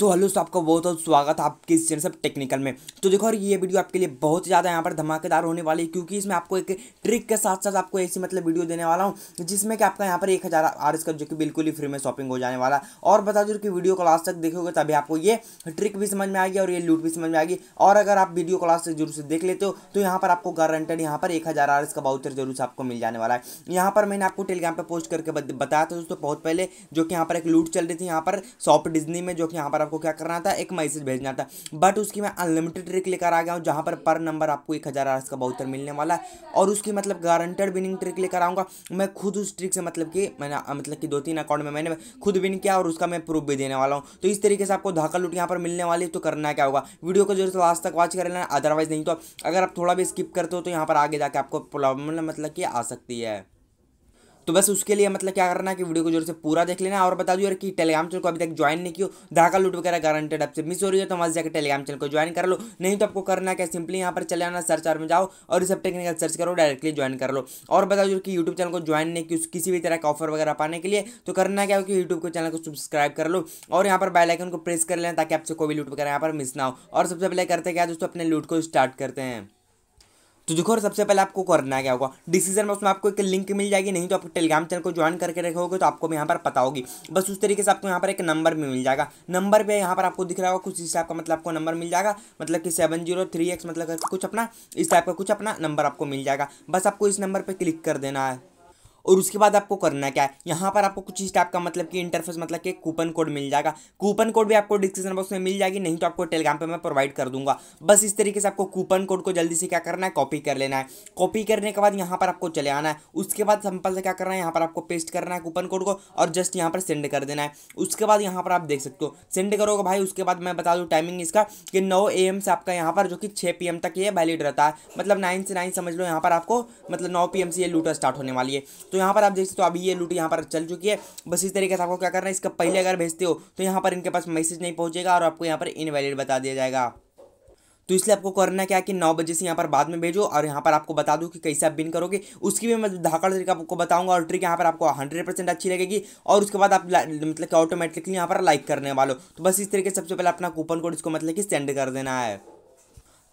तो हेलो सो आपका बहुत बहुत स्वागत है आपके इस चैनल सब टेक्निकल में तो देखो और ये वीडियो आपके लिए बहुत ज़्यादा यहाँ पर धमाकेदार होने वाली है क्योंकि इसमें आपको एक ट्रिक के साथ साथ आपको ऐसी मतलब वीडियो देने वाला हूँ जिसमें कि आपका यहाँ पर एक हज़ार आर एस का जो कि बिल्कुल ही फ्री में शॉपिंग हो जाने वाला और बता दो कि वीडियो को लास्ट तक देखोगे तभी आपको ये ट्रिक भी समझ में आएगी और ये लूट भी समझ में आएगी और अगर आप वीडियो को लास्ट तक जरूर से देख लेते हो तो यहाँ पर आपको गारंटेड यहाँ पर एक हज़ार का बाउचर जरूर से आपको मिल जाने वाला है यहाँ पर मैंने आपको टेलीग्राम पर पोस्ट करके बताया था दोस्तों बहुत पहले जो कि यहाँ पर एक लूट चल रही थी यहाँ पर शॉप डिजनी में जो कि यहाँ पर आपको क्या करना था एक मैसेज भेजना था बट उसकी मैं अनलिमिटेड ट्रिक लेकर आ गया हूँ जहाँ पर पर नंबर आपको एक हज़ार आरस का बहुतर मिलने वाला है और उसकी मतलब गारंटेड विनिंग ट्रिक लेकर आऊँगा मैं खुद उस ट्रिक से मतलब कि मैंने मतलब कि दो तीन अकाउंट में मैंने खुद विन किया और उसका मैं प्रूफ भी देने वाला हूँ तो इस तरीके से आपको धाका लूट यहाँ पर मिलने वाली है तो करना क्या होगा वीडियो को जरूर से लास्ट तक वॉच कर लेना अदरवाइज नहीं तो अगर आप थोड़ा भी स्किप करते हो तो यहाँ पर आगे जाके आपको प्रॉब्लम मतलब कि आ सकती है तो बस उसके लिए मतलब क्या करना कि वीडियो को जोर से पूरा देख लेना और बता दू यार कि टेलीग्राम चैनल को अभी तक ज्वाइन नहीं किया धाका लूट वगैरह गारंटेड आपसे मिस हो रही है तो वहां जाकर टेलीग्राम चैनल को ज्वाइन कर लो नहीं तो आपको करना क्या सिंपली यहाँ पर चले आना सर्च आर में जाओ और सब टेक्निकल सर्च करो डायरेक्टली ज्वाइन कर लो और बता दू कि यूट्यूब चैनल को ज्वाइन नहीं किया किसी भी तरह का ऑफर वगैरह पाने के लिए तो करना क्या हो कि यूट्यूब के चैनल को सब्सक्राइब कर लो और यहाँ पर बेलाइकन को प्रेस कर लेना ताकि आपसे कोई भी लूट वगैरह यहाँ पर मिस ना हो और सबसे पहले करते क्या दोस्तों अपने लूट को स्टार्ट करते हैं तो देखो सबसे पहले आपको करना क्या होगा डिसीजन में उसमें आपको एक लिंक मिल जाएगी नहीं तो आप टेलीग्राम चैनल को ज्वाइन करके रखोगे तो आपको यहाँ पर पता होगी बस उस तरीके से आपको यहाँ पर एक नंबर भी मिल जाएगा नंबर पे यहाँ पर आपको दिख रहा होगा कुछ इस टाइप का मतलब आपको नंबर मिल जाएगा मतलब कि सेवन जीरो थ्री एक्स मतलब कुछ अपना इस टाइप का कुछ अपना नंबर आपको मिल जाएगा बस आपको इस नंबर पर क्लिक कर देना है और उसके बाद आपको करना क्या है यहाँ पर आपको कुछ इस टाइप का मतलब कि इंटरफेस मतलब कि कूपन कोड मिल जाएगा कूपन कोड भी आपको डिस्क्रिप्शन बॉक्स में मिल जाएगी नहीं तो आपको टेलीग्राम पर मैं प्रोवाइड कर दूंगा बस इस तरीके से आपको कूपन कोड को जल्दी से क्या करना है कॉपी कर लेना है कॉपी करने के बाद यहाँ पर आपको चले आना है उसके बाद सिंपल से क्या करना है यहाँ पर आपको पेस्ट करना है कूपन कोड को और जस्ट यहाँ पर सेंड कर देना है उसके बाद यहाँ पर आप देख सकते हो सेंड करोगे भाई उसके बाद मैं बता दूँ टाइमिंग इसका कि नौ ए से आपका यहाँ पर जो कि छः पी तक ये वैलिड रहता है मतलब नाइन से नाइन समझ लो यहाँ पर आपको मतलब नौ पी से ये लूटा स्टार्ट होने वाली है तो यहाँ पर आप देख सकते हो अभी ये लूट यहाँ पर चल चुकी है बस इस तरीके से आपको क्या करना है इसका पहले अगर भेजते हो तो यहाँ पर इनके पास मैसेज नहीं पहुँचेगा और आपको यहाँ पर इनवैलिड बता दिया जाएगा तो इसलिए आपको करना क्या कि नौ बजे से यहाँ पर बाद में भेजो और यहाँ पर आपको बता दूँ कि कैसे आप बिन करोगे उसकी भी मैं धाकड़ तरीका आपको बताऊंगा और ट्रिक यहाँ पर आपको हंड्रेड परसेंट अच्छी लगेगी और उसके बाद आप मतलब कि ऑटोमेटिकली यहाँ पर लाइक करने वालों तो बस इस तरीके सबसे पहले अपना कूपन कोड इसको मतलब कि सेंड कर देना है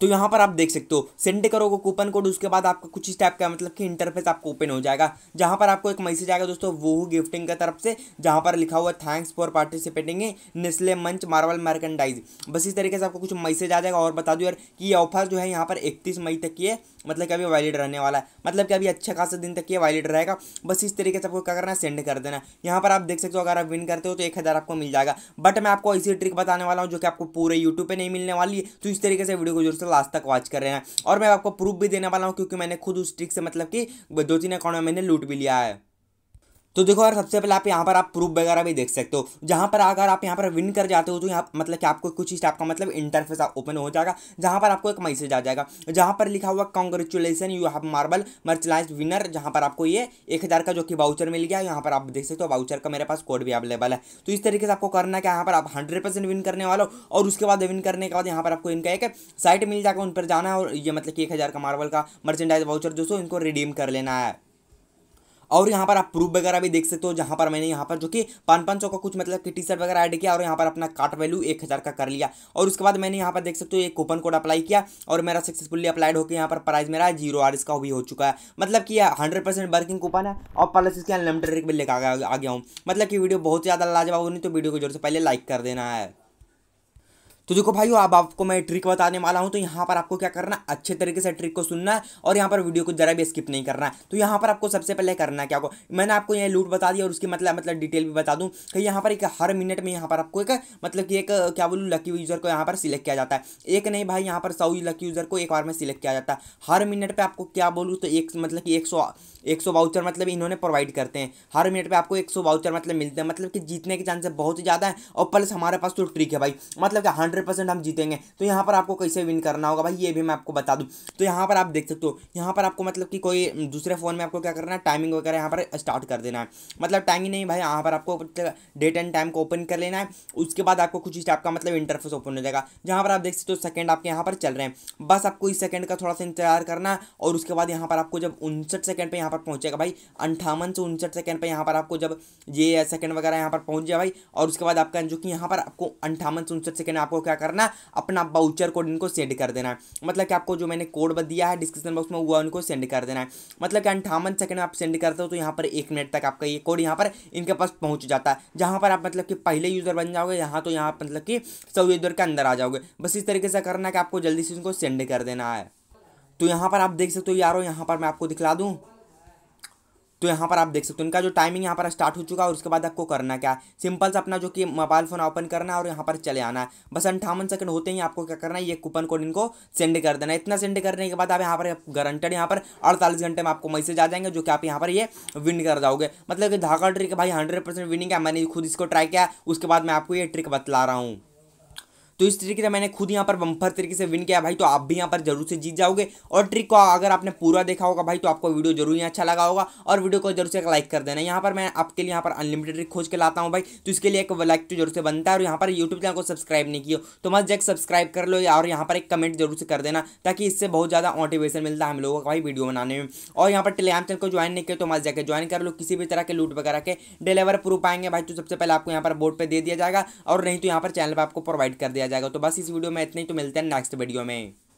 तो यहाँ पर आप देख सकते हो सेंड करोगे कूपन कोड उसके बाद आपका कुछ इस टाइप का मतलब कि इंटरफेस आपको ओपन हो जाएगा जहाँ पर आपको एक मैसेज आएगा दोस्तों वो गिफ्टिंग की तरफ से जहाँ पर लिखा हुआ thanks for participating Nestle Munch Marvel merchandise बस इस तरीके से आपको कुछ मैसेज आ जाएगा और बता दो यार कि ये ऑफर जो है यहाँ पर इकतीस मई तक की है मतलब कि अभी वैलिड रहने वाला है मतलब कि अभी अच्छा खासा दिन तक ये वैलिड रहेगा बस इस तरीके से आपको क्या करना है सेंड कर देना यहाँ पर आप देख सकते हो अगर आप विन करते हो तो एक हज़ार आपको मिल जाएगा बट मैं आपको ऐसी ट्रिक बताने वाला हूँ जो कि आपको पूरे यूट्यूब पर नहीं मिलने वाली है तो इस तरीके से वीडियो को जरूर लास्ट तक वॉच कर रहे हैं और मैं आपको प्रूफ भी देने वाला हूँ क्योंकि मैंने खुद उस ट्रिक से मतलब कि दो तीन अकाउंट में मैंने लूट भी लिया है तो देखो यार सबसे पहले आप यहाँ पर आप प्रूफ वगैरह भी देख सकते हो जहाँ पर अगर आप यहाँ पर विन कर जाते हो तो यहाँ मतलब कि आपको कुछ इस टाइप का मतलब इंटरफेस ओपन हो जाएगा जहाँ पर आपको एक मैसेज आ जाएगा जहाँ पर लिखा हुआ congratulations you have Marvel merchandise winner जहाँ पर आपको ये एक हज़ार का जो कि वाउचर मिल गया यहाँ पर आप देख सकते हो वाउचर का मेरे पास कोड भी अवेलेबल है तो इस तरीके से आपको करना क्या यहाँ पर आप हंड्रेड परसेंट विन करने वालों और उसके बाद विन करने के बाद यहाँ पर आपको इनका एक साइट मिल जाएगा उन पर जाना है और ये मतलब कि एक हज़ार का मार्बल का मर्चेंडाइज वाउचर जो सो इनको रिडीम कर लेना है और यहाँ पर आप प्रूफ वगैरह भी देख सकते हो जहाँ पर मैंने यहाँ पर जो कि पाँच पान सौ का कुछ मतलब कि टी शर्ट वगैरह ऐड किया और यहाँ पर अपना कार्ट वैल्यू एक हज़ार का कर लिया और उसके बाद मैंने यहाँ पर देख सकते हो एक कूपन कोड अप्लाई किया और मेरा सक्सेसफुली अप्लाइड होकर यहाँ पर प्राइस मेरा जीरो आर इसका भी हो चुका है मतलब कि हंड्रेड परसेंट वर्किंग कूपन है और प्लस इसके अनलिमिटेड रेट पर लेकर आ गया हूँ मतलब कि वीडियो बहुत ज़्यादा लाजवाब होनी तो वीडियो को जोर से पहले लाइक कर देना है तो देखो भाई अब आपको मैं ट्रिक बताने वाला हूँ तो यहाँ पर आपको क्या करना है अच्छे तरीके से ट्रिक को सुनना है और यहाँ पर वीडियो को जरा भी स्किप नहीं करना है तो यहाँ पर आपको सबसे पहले करना है क्या को मैंने आपको ये लूट बता दिया और उसकी मतलब मतलब डिटेल भी बता दूँ कि तो यहाँ पर एक हर मिनट में यहाँ पर आपको एक मतलब कि एक क्या बोलूँ लकी यूज़र को यहाँ पर सिलेक्ट किया जाता है एक नहीं भाई यहाँ पर सौ लकी यूज़र को एक बार में सिलेक्ट किया जाता है हर मिनट पर आपको क्या बोलूँ तो एक मतलब कि एक सौ एक सौ वाउचर मतलब इन्होंने प्रोवाइड करते हैं हर मिनट पे आपको एक सौ वाउचर मतलब मिलते हैं मतलब कि जीतने के चांसेस बहुत ही ज़्यादा है और प्लस हमारे पास तो ट्रिक है भाई मतलब कि हंड्रेड हंड्रेड परसेंट हम जीतेंगे तो यहाँ पर आपको कैसे विन करना होगा भाई ये भी मैं आपको बता दूँ तो यहाँ पर आप देख सकते हो यहाँ पर आपको मतलब कि कोई दूसरे फ़ोन में आपको क्या करना है टाइमिंग वगैरह यहाँ पर स्टार्ट कर देना है मतलब टाइमिंग नहीं भाई यहाँ पर आपको डेट एंड टाइम को ओपन कर लेना है उसके बाद आपको कुछ इस टाइप का मतलब इंटरफेस ओपन हो जाएगा जहाँ पर आप देख सकते हो सेकंड आपके यहाँ पर चल रहे हैं बस आपको इस सेकंड का थोड़ा सा इंतजार करना और उसके बाद यहाँ पर आपको जब उनसठ सेकंड पे यहाँ पर पहुँचेगा भाई अंठावन से उनसठ सेकंड पे यहाँ पर आपको जब ये सेकंड वगैरह यहाँ पर पहुँच जाए भाई और उसके बाद आपका जो कि यहाँ पर आपको अंठावन से उनसठ सेकंड आपको क्या करना अपना बाउचर कोड इनको सेंड कर देना है मतलब कि आपको जो मैंने कोड दिया है डिस्क्रिप्शन बॉक्स में वो उनको सेंड कर देना है मतलब कि अंठावन सेकंड में आप सेंड करते हो तो यहाँ पर एक मिनट तक आपका ये कोड यहाँ पर इनके पास पहुँच जाता है जहाँ पर आप मतलब कि पहले यूज़र बन जाओगे यहाँ तो यहाँ मतलब कि सऊदी यूज़र के अंदर आ जाओगे बस इस तरीके से करना है कि आपको जल्दी से इनको सेंड कर देना है तो यहाँ पर आप देख सकते हो यारो यहाँ पर मैं आपको दिखला दूँ तो यहाँ पर आप देख सकते हो इनका जो टाइमिंग यहाँ पर स्टार्ट हो चुका है और उसके बाद आपको करना क्या है सिंपल सा अपना जो कि मोबाइल फोन ओपन करना है और यहाँ पर चले आना है बस अंठावन सेकंड होते ही आपको क्या करना है ये कूपन कोड इनको सेंड कर देना है इतना सेंड करने के बाद आप यहाँ पर गारंटेड यहाँ पर अड़तालीस घंटे में आपको मैसेज आ जाएंगे जो कि आप यहाँ पर ये विन कर जाओगे मतलब कि धागा ट्रिक भाई हंड्रेड विनिंग है मैंने खुद इसको ट्राई किया उसके बाद मैं आपको ये ट्रिक बतला रहा हूँ तो इस तरीके से मैंने खुद यहाँ पर बम्फर तरीके से विन किया भाई तो आप भी यहाँ पर जरूर से जीत जाओगे और ट्रिक को अगर आपने पूरा देखा होगा भाई तो आपको वीडियो जरूर ही अच्छा लगा होगा और वीडियो को जरूर से एक लाइक कर देना यहाँ पर मैं आपके लिए यहाँ पर अनलिमिटेड ट्रिक खोज के लाता हूँ भाई तो इसके लिए एक लाइक तो जरूर से बनता है और यहाँ पर यूट्यूब चैनल को सब्सक्राइब नहीं किया तो मस्त जैक सब्सक्राइब कर लो और यहाँ पर एक कमेंट जरूर से कर देना ताकि इससे बहुत ज़्यादा मोटिवेशन मिलता है हम लोगों को भाई वीडियो बनाने में और यहाँ पर टेलीग्राम चैनल को ज्वाइन नहीं किया तो मस्त जाकर ज्वाइन कर लो किसी भी तरह के लूट वगैरह के डिलीवर प्रूफ आएंगे भाई तो सबसे पहले आपको यहाँ पर बोर्ड पर दे दिया जाएगा और नहीं तो यहाँ पर चैनल पर आपको प्रोवाइड कर दिया जाएगा तो बस इस वीडियो में इतना ही तो मिलते हैं नेक्स्ट वीडियो में